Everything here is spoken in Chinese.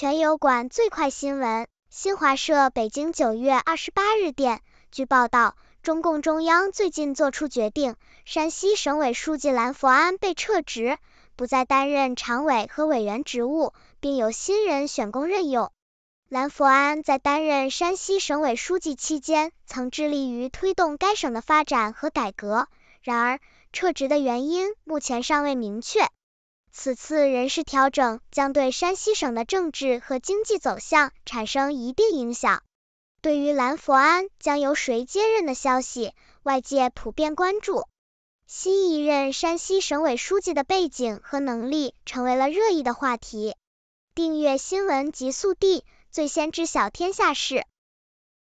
全油管最快新闻，新华社北京九月二十八日电。据报道，中共中央最近作出决定，山西省委书记蓝佛安被撤职，不再担任常委和委员职务，并由新人选供任用。蓝佛安在担任山西省委书记期间，曾致力于推动该省的发展和改革。然而，撤职的原因目前尚未明确。此次人事调整将对山西省的政治和经济走向产生一定影响。对于兰佛安将由谁接任的消息，外界普遍关注。新一任山西省委书记的背景和能力成为了热议的话题。订阅新闻极速递，最先知晓天下事。